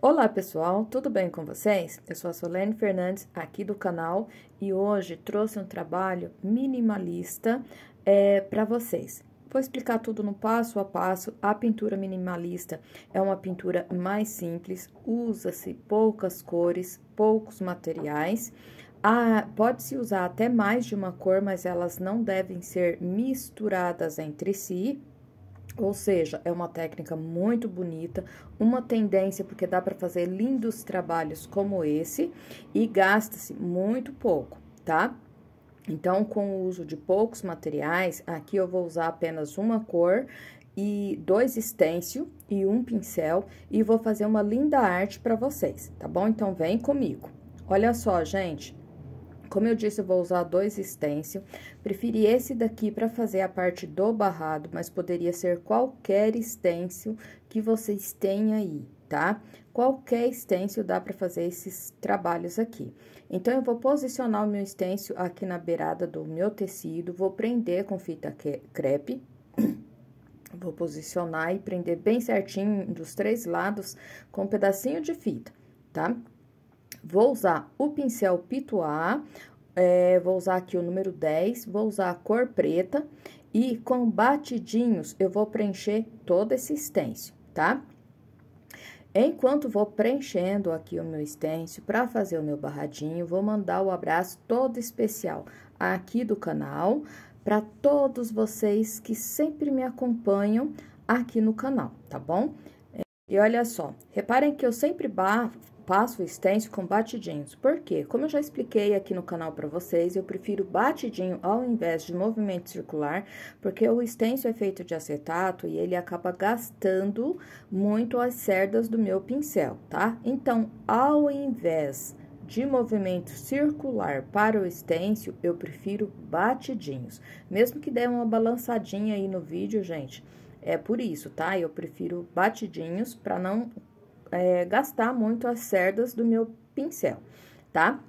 Olá pessoal, tudo bem com vocês? Eu sou a Solene Fernandes aqui do canal e hoje trouxe um trabalho minimalista é, para vocês. Vou explicar tudo no passo a passo. A pintura minimalista é uma pintura mais simples, usa-se poucas cores, poucos materiais. Ah, Pode-se usar até mais de uma cor, mas elas não devem ser misturadas entre si, ou seja, é uma técnica muito bonita, uma tendência porque dá para fazer lindos trabalhos como esse e gasta-se muito pouco, tá? Então, com o uso de poucos materiais, aqui eu vou usar apenas uma cor e dois estêncil e um pincel e vou fazer uma linda arte para vocês, tá bom? Então, vem comigo. Olha só, gente, como eu disse, eu vou usar dois stencil. Preferi esse daqui para fazer a parte do barrado, mas poderia ser qualquer stencil que vocês tenham aí, tá? Qualquer stencil dá para fazer esses trabalhos aqui. Então, eu vou posicionar o meu stencil aqui na beirada do meu tecido, vou prender com fita crepe. Vou posicionar e prender bem certinho dos três lados com um pedacinho de fita, tá? Tá? Vou usar o pincel pituá, é, vou usar aqui o número 10, vou usar a cor preta e com batidinhos eu vou preencher todo esse stencil, tá? Enquanto vou preenchendo aqui o meu stencil para fazer o meu barradinho, vou mandar o um abraço todo especial aqui do canal para todos vocês que sempre me acompanham aqui no canal, tá bom? E olha só, reparem que eu sempre barro, passo o extenso com batidinhos. Por quê? Como eu já expliquei aqui no canal para vocês, eu prefiro batidinho ao invés de movimento circular, porque o extenso é feito de acetato e ele acaba gastando muito as cerdas do meu pincel, tá? Então, ao invés de movimento circular para o estêncil, eu prefiro batidinhos. Mesmo que dê uma balançadinha aí no vídeo, gente, é por isso, tá? Eu prefiro batidinhos para não é, gastar muito as cerdas do meu pincel, tá?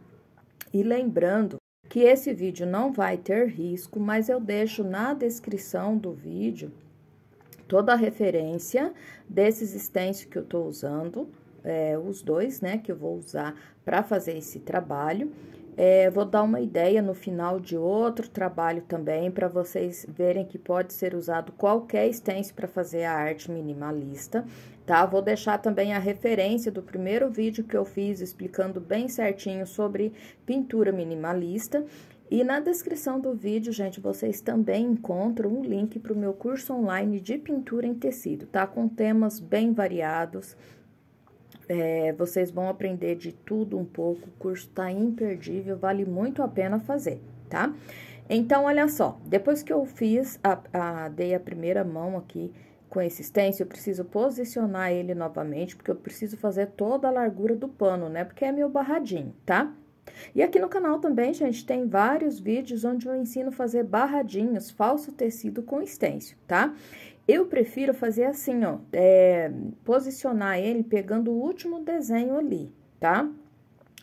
E lembrando que esse vídeo não vai ter risco, mas eu deixo na descrição do vídeo toda a referência desses stencils que eu tô usando, é, os dois, né, que eu vou usar para fazer esse trabalho. É, vou dar uma ideia no final de outro trabalho também, para vocês verem que pode ser usado qualquer stencil para fazer a arte minimalista, tá? Vou deixar também a referência do primeiro vídeo que eu fiz explicando bem certinho sobre pintura minimalista. E na descrição do vídeo, gente, vocês também encontram um link para o meu curso online de pintura em tecido, tá? Com temas bem variados, é, vocês vão aprender de tudo um pouco, o curso tá imperdível, vale muito a pena fazer, tá? Então, olha só, depois que eu fiz, a, a, dei a primeira mão aqui com existência, eu preciso posicionar ele novamente, porque eu preciso fazer toda a largura do pano, né? Porque é meu barradinho, tá? E aqui no canal também, gente, tem vários vídeos onde eu ensino a fazer barradinhos, falso tecido com estêncil, tá? Eu prefiro fazer assim, ó, é, posicionar ele pegando o último desenho ali, tá?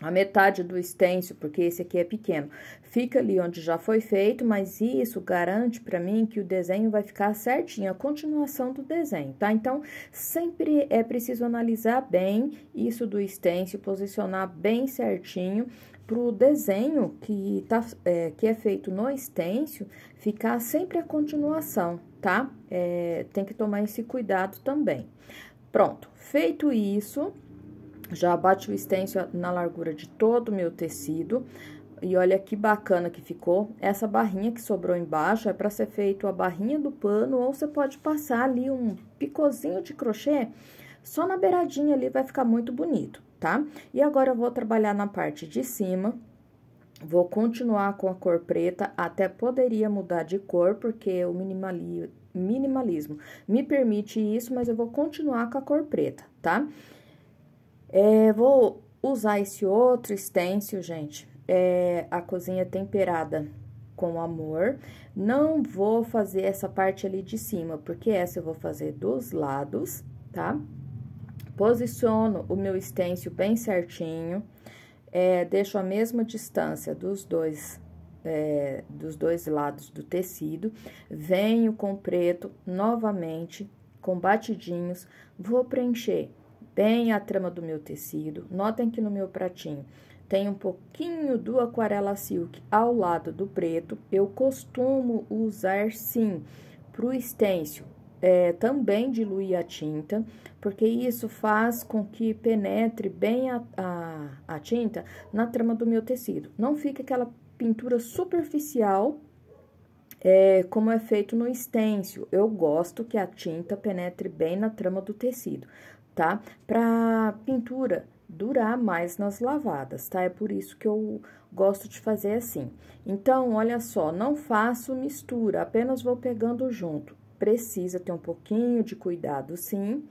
A metade do stencil, porque esse aqui é pequeno, fica ali onde já foi feito, mas isso garante para mim que o desenho vai ficar certinho, a continuação do desenho, tá? Então, sempre é preciso analisar bem isso do stencil, posicionar bem certinho, para o desenho que, tá, é, que é feito no stencil ficar sempre a continuação, tá? É, tem que tomar esse cuidado também. Pronto, feito isso, já bate o estêncil na largura de todo o meu tecido. E olha que bacana que ficou. Essa barrinha que sobrou embaixo é para ser feito a barrinha do pano, ou você pode passar ali um picozinho de crochê só na beiradinha ali, vai ficar muito bonito, tá? E agora eu vou trabalhar na parte de cima Vou continuar com a cor preta, até poderia mudar de cor, porque o minimali, minimalismo me permite isso, mas eu vou continuar com a cor preta, tá? É, vou usar esse outro stencil, gente, é, a cozinha temperada com amor. Não vou fazer essa parte ali de cima, porque essa eu vou fazer dos lados, tá? Posiciono o meu stencil bem certinho é, deixo a mesma distância dos dois, é, dos dois lados do tecido, venho com preto novamente, com batidinhos, vou preencher bem a trama do meu tecido. Notem que no meu pratinho tem um pouquinho do aquarela silk ao lado do preto. Eu costumo usar sim para o stencil, é, também diluir a tinta, porque isso faz com que penetre bem a, a, a tinta na trama do meu tecido. Não fica aquela pintura superficial é, como é feito no estêncil Eu gosto que a tinta penetre bem na trama do tecido, tá? Para pintura durar mais nas lavadas, tá? É por isso que eu gosto de fazer assim. Então, olha só, não faço mistura, apenas vou pegando junto precisa ter um pouquinho de cuidado, sim.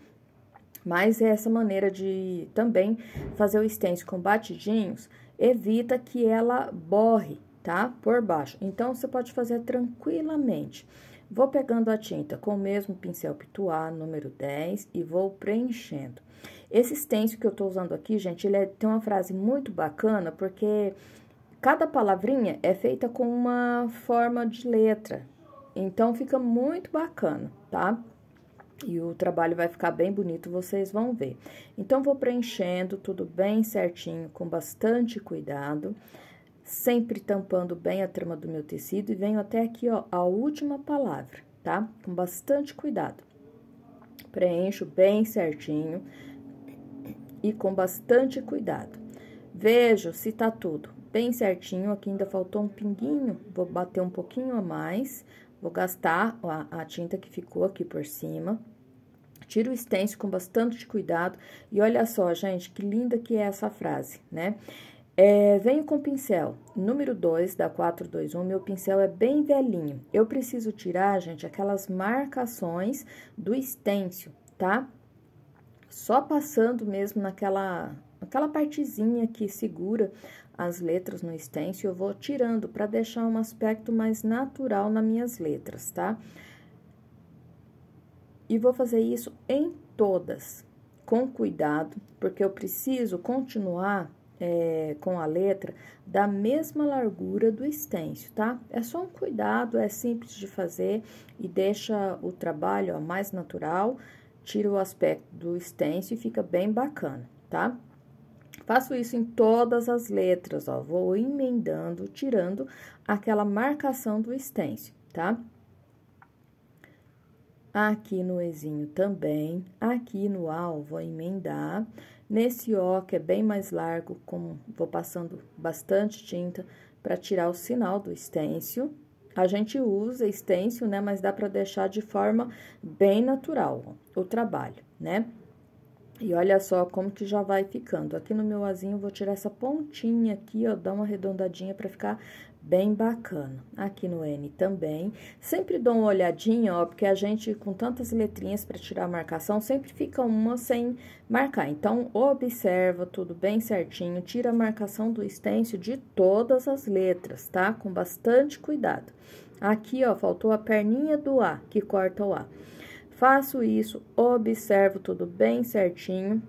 Mas é essa maneira de também fazer o stencil com batidinhos evita que ela borre, tá? Por baixo. Então, você pode fazer tranquilamente. Vou pegando a tinta com o mesmo pincel pituá, número 10, e vou preenchendo. Esse stencil que eu tô usando aqui, gente, ele é, tem uma frase muito bacana, porque cada palavrinha é feita com uma forma de letra, então, fica muito bacana, tá? E o trabalho vai ficar bem bonito, vocês vão ver. Então, vou preenchendo tudo bem certinho, com bastante cuidado. Sempre tampando bem a trama do meu tecido e venho até aqui, ó, a última palavra, tá? Com bastante cuidado. Preencho bem certinho e com bastante cuidado. Vejo se tá tudo bem certinho, aqui ainda faltou um pinguinho, vou bater um pouquinho a mais Vou gastar a, a tinta que ficou aqui por cima. tiro o stencil com bastante cuidado. E olha só, gente, que linda que é essa frase, né? É, venho com pincel número 2 da 421. Meu pincel é bem velhinho. Eu preciso tirar, gente, aquelas marcações do stencil, tá? Só passando mesmo naquela aquela partezinha que segura as letras no stencil, eu vou tirando para deixar um aspecto mais natural nas minhas letras, tá? E vou fazer isso em todas, com cuidado, porque eu preciso continuar é, com a letra da mesma largura do stencil, tá? É só um cuidado, é simples de fazer e deixa o trabalho ó, mais natural, tira o aspecto do stencil e fica bem bacana, tá? Faço isso em todas as letras, ó, vou emendando, tirando aquela marcação do stencil, tá? Aqui no Ezinho também, aqui no Al vou emendar, nesse O que é bem mais largo, como vou passando bastante tinta para tirar o sinal do stencil, a gente usa stencil, né, mas dá para deixar de forma bem natural ó, o trabalho, né? E olha só como que já vai ficando. Aqui no meu azinho, vou tirar essa pontinha aqui, ó, dar uma arredondadinha pra ficar bem bacana. Aqui no N também. Sempre dou uma olhadinha, ó, porque a gente, com tantas letrinhas pra tirar a marcação, sempre fica uma sem marcar. Então, observa tudo bem certinho, tira a marcação do stencil de todas as letras, tá? Com bastante cuidado. Aqui, ó, faltou a perninha do A, que corta o A. Faço isso, observo tudo bem certinho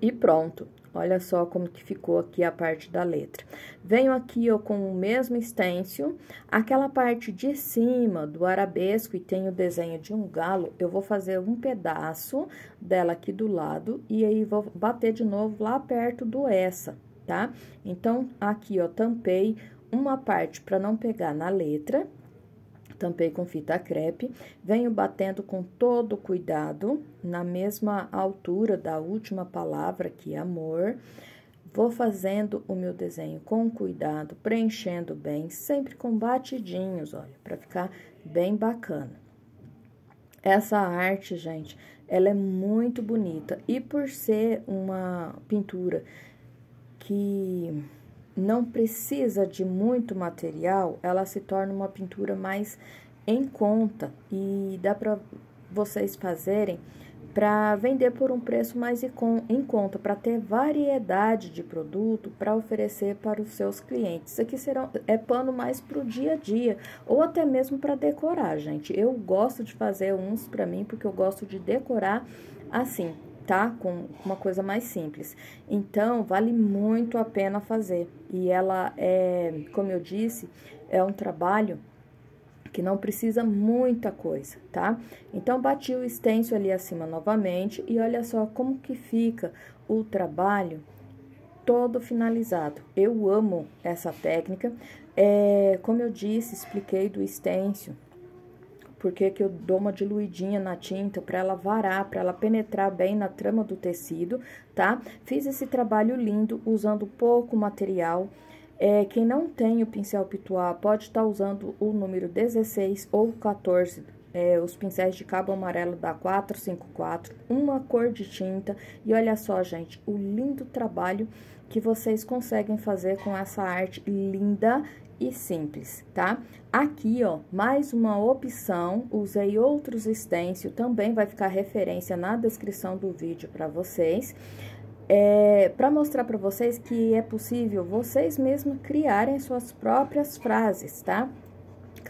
e pronto. Olha só como que ficou aqui a parte da letra. Venho aqui ó, com o mesmo stencil, aquela parte de cima do arabesco e tem o desenho de um galo, eu vou fazer um pedaço dela aqui do lado e aí vou bater de novo lá perto do essa, tá? Então, aqui ó, tampei uma parte para não pegar na letra, tampei com fita crepe, venho batendo com todo cuidado, na mesma altura da última palavra, que é amor. Vou fazendo o meu desenho com cuidado, preenchendo bem, sempre com batidinhos, olha, para ficar bem bacana. Essa arte, gente, ela é muito bonita e por ser uma pintura que não precisa de muito material, ela se torna uma pintura mais em conta e dá para vocês fazerem para vender por um preço mais em conta, para ter variedade de produto para oferecer para os seus clientes. Isso aqui serão, é pano mais para o dia a dia ou até mesmo para decorar, gente. Eu gosto de fazer uns para mim porque eu gosto de decorar assim, tá? Com uma coisa mais simples. Então, vale muito a pena fazer. E ela é, como eu disse, é um trabalho que não precisa muita coisa, tá? Então, bati o extenso ali acima novamente e olha só como que fica o trabalho todo finalizado. Eu amo essa técnica. É, como eu disse, expliquei do extenso porque que eu dou uma diluidinha na tinta para ela varar, para ela penetrar bem na trama do tecido, tá? Fiz esse trabalho lindo usando pouco material. É, quem não tem o pincel pituá pode estar tá usando o número 16 ou 14 é, os pincéis de cabo amarelo da 454, uma cor de tinta. E olha só, gente, o lindo trabalho que vocês conseguem fazer com essa arte linda e simples, tá? Aqui, ó, mais uma opção, usei outros stencil, também vai ficar referência na descrição do vídeo para vocês. É, para mostrar para vocês que é possível vocês mesmos criarem suas próprias frases, tá?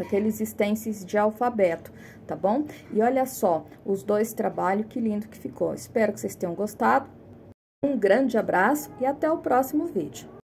aqueles stencils de alfabeto, tá bom? E olha só, os dois trabalhos, que lindo que ficou. Espero que vocês tenham gostado. Um grande abraço e até o próximo vídeo.